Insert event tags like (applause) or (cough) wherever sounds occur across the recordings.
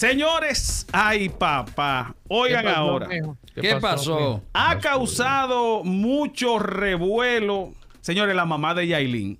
Señores, ay papá, oigan ahora. ¿Qué, pasó? Ha causado mucho revuelo. Señores, la mamá de Yailin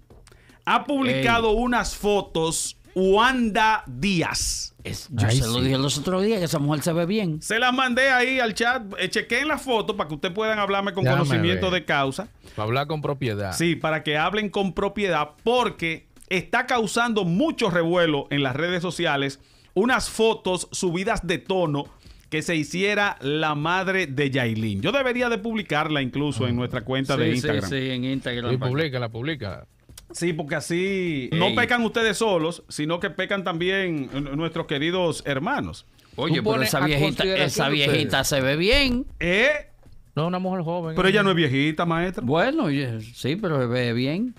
ha publicado unas fotos Wanda Díaz. Es, yo se lo dije los otros días esa mujer se ve bien. Se las mandé ahí al chat. Eh, en la foto para que ustedes puedan hablarme con conocimiento de causa. Para hablar con propiedad. Sí, para que hablen con propiedad porque está causando mucho revuelo en las redes sociales unas fotos subidas de tono que se hiciera la madre de Yailin. Yo debería de publicarla incluso en nuestra cuenta de Instagram. Sí, sí, en Instagram. Sí, publica, publica. Sí, porque así no pecan ustedes solos, sino que pecan también nuestros queridos hermanos. Oye, pero esa viejita, esa viejita se ve bien. ¿Eh? No, una mujer joven. Pero ella no es viejita, maestra. Bueno, sí, pero se ve bien.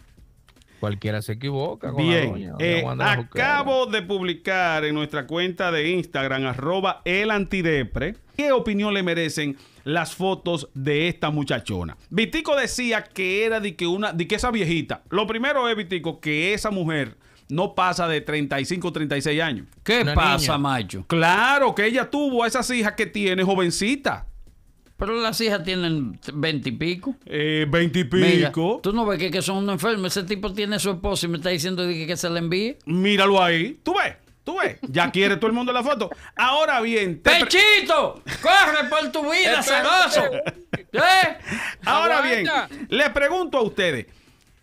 Cualquiera se equivoca. Bien, eh, acabo de publicar en nuestra cuenta de Instagram, arroba el antidepre, qué opinión le merecen las fotos de esta muchachona. Vitico decía que era de que, una, de que esa viejita. Lo primero es, Vitico, que esa mujer no pasa de 35, 36 años. ¿Qué pasa, macho? Claro que ella tuvo a esas hijas que tiene jovencita. Pero las hijas tienen veintipico. Eh, veintipico. Tú no ves que, son unos enfermos. Ese tipo tiene su esposo y me está diciendo que, se le envíe. Míralo ahí. Tú ves. Tú ves, ya quiere todo el mundo la foto. Ahora bien, ¡Pechito! ¡Corre por tu vida, celoso! (laughs) ¿Eh? Ahora bien, le pregunto a ustedes: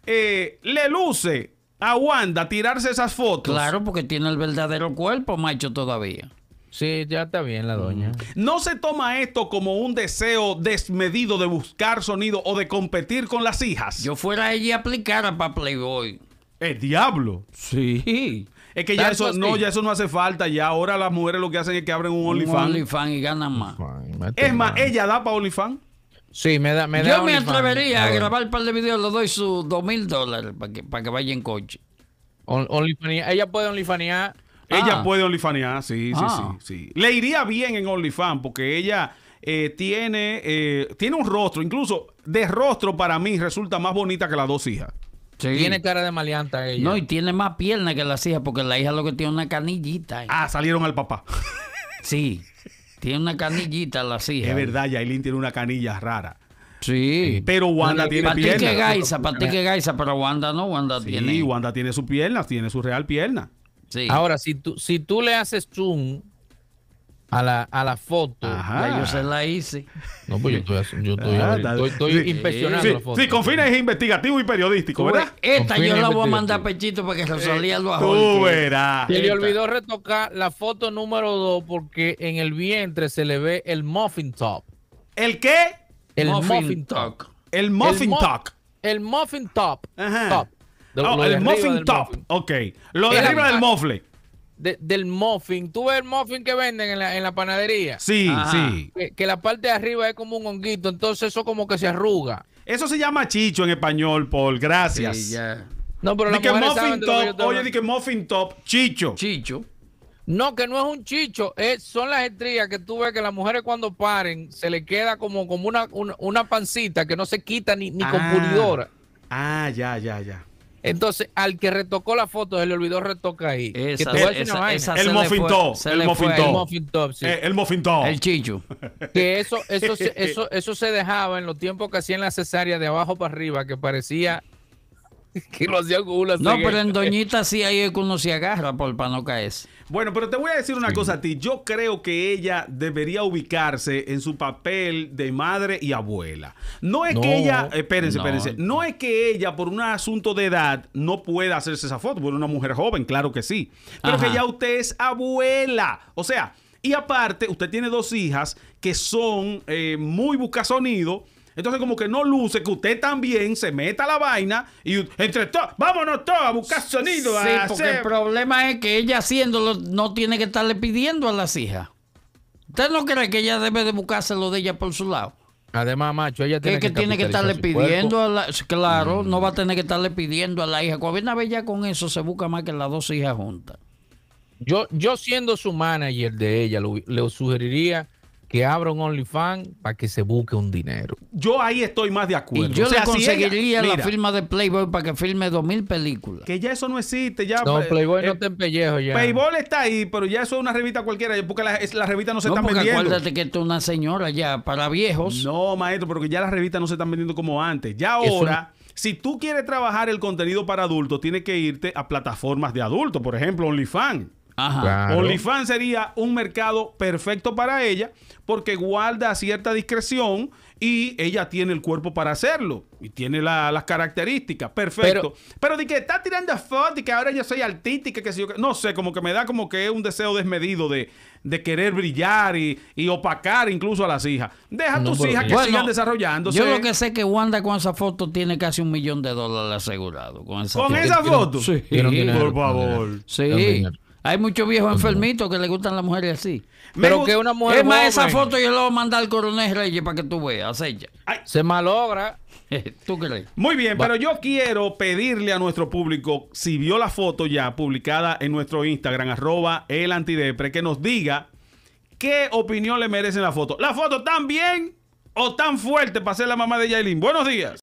eh, ¿le luce a Wanda tirarse esas fotos? Claro, porque tiene el verdadero cuerpo, macho, todavía. Sí, ya está bien la doña. No se toma esto como un deseo desmedido de buscar sonido o de competir con las hijas. Yo fuera ella y aplicara para Playboy. El diablo. Sí. Es que ya eso, no, ya eso no hace falta. Ya ahora las mujeres lo que hacen es que abren un OnlyFans. OnlyFans y ganan más. es más, ella da para OnlyFans. Sí, me da, Yo me atrevería a grabar un par de videos, le doy sus dos mil dólares para que, para que vaya en coche. ella puede OnlyFans... Ella ah. puede OnlyFanear, ah, sí, ah. sí, sí, Le iría bien en OnlyFans porque ella eh, tiene, eh, tiene un rostro, incluso de rostro para mí resulta más bonita que las dos hijas. Sí. Tiene cara de maleanta ella. No, y tiene más piernas que las hijas porque la hija lo que tiene una canillita. Ah, salieron al papá. sí, tiene una canillita las hijas. Es verdad, Yailin tiene una canilla rara. Sí. Eh, pero Wanda tiene piernas. Gaisa, para ti que Gaisa, pero Wanda no, Wanda tiene. Sí, Wanda tiene sus piernas, tiene su real pierna. Ahora, si tú, si tú le haces zoom a la, a la foto. yo se la hice. No, pues yo estoy, yo ah, la foto. sí, con fines investigativos y periodísticos, ¿verdad? Esta yo la voy a mandar pechito para que salía eh, lo Tú verás. Se le olvidó retocar la foto número 2 porque en el vientre se le ve el muffin top. ¿El qué? El muffin, top. El muffin top. El muffin top. Ajá. Oh, el muffin top. Ok. Lo de arriba del mofle. del muffin. ¿Tú ves el muffin que venden en la, panadería? Sí, sí. Que, la parte de arriba es como un honguito, entonces eso como que se arruga. Eso se llama chicho en español, Paul. Gracias. Sí, ya. No, pero la que muffin top, oye, di que muffin top, chicho. Chicho. No, que no es un chicho, son las estrías que tú ves que las mujeres cuando paren se le queda como, como una, una, pancita que no se quita ni, con ah. pulidora. Ah, ya, ya, ya. Entonces, al que retocó la foto, se le olvidó retoca ahí. Esa, que el mofintó. El mofintó. El mofintó. El eh, chicho. Que eso, eso, eso, eso, se dejaba en los tiempos que hacían la cesárea de abajo para arriba, que parecía que lo No, pero en Doñita sí hay que uno se agarra por para no caerse. Bueno, pero te voy a decir una cosa a ti. Yo creo que ella debería ubicarse en su papel de madre y abuela. No es que ella, espérense, espérense, no es que ella por un asunto de edad no pueda hacerse esa foto, por una mujer joven, claro que sí. Pero que ya usted es abuela. O sea, y aparte, usted tiene dos hijas que son eh, muy buscasonido entonces, como que no luce que usted también se meta la vaina y entre todos, vámonos todos a buscar sonido. Sí, porque el problema es que ella haciéndolo no tiene que estarle pidiendo a las hijas. ¿Usted no cree que ella debe de buscárselo de ella por su lado? Además, macho, ella tiene que, tiene que estarle pidiendo a la, claro, mm. no va a tener que estarle pidiendo a la hija. Cuando a ver ya con eso se busca más que las dos hijas juntas. Yo, yo siendo su manager de ella, le sugeriría que abra un OnlyFans para que se busque un dinero. Yo ahí estoy más de acuerdo. yo le conseguiría la firma de Playboy para que firme dos mil películas. Que ya eso no existe. Ya, no, pues, Playboy no eh, te en ya. Playboy está ahí, pero ya eso es una revista cualquiera, porque las la revistas no se están Acuérdate que esto es una señora ya para viejos. No, maestro, porque ya las revistas no se están vendiendo como antes. Ya ahora. Si tú quieres trabajar el contenido para adultos, tienes que irte a plataformas de adultos, por ejemplo, OnlyFans. Ajá. sería un mercado perfecto para ella porque guarda cierta discreción y ella tiene el cuerpo para hacerlo y tiene las características. Perfecto. Pero, de que está tirando fotos y que ahora yo soy artística, que no sé, como que me da como que es un deseo desmedido de, querer brillar y, opacar incluso a las hijas. Deja a tus hijas que sigan desarrollándose. Yo lo que sé que Wanda con esa foto tiene casi un millón de dólares asegurado. ¿Con esa, foto? Por favor. Sí. Hay muchos viejos enfermitos que le gustan las mujeres así. Pero que una mujer. Es más, esa foto yo la voy a mandar al coronel Reyes para que tú veas. Se malogra. (laughs) ¿Tú crees? Muy bien, pero yo quiero pedirle a nuestro público, si vio la foto ya publicada en nuestro Instagram, arroba el que nos diga qué opinión le merece la foto. ¿La foto tan bien o tan fuerte para ser la mamá de Yailin? Buenos días.